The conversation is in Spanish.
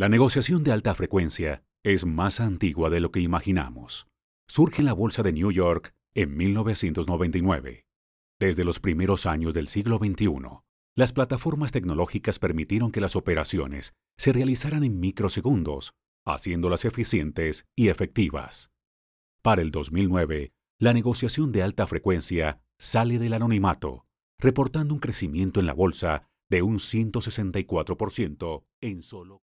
La negociación de alta frecuencia es más antigua de lo que imaginamos. Surge en la Bolsa de New York en 1999. Desde los primeros años del siglo XXI, las plataformas tecnológicas permitieron que las operaciones se realizaran en microsegundos, haciéndolas eficientes y efectivas. Para el 2009, la negociación de alta frecuencia sale del anonimato, reportando un crecimiento en la bolsa de un 164% en solo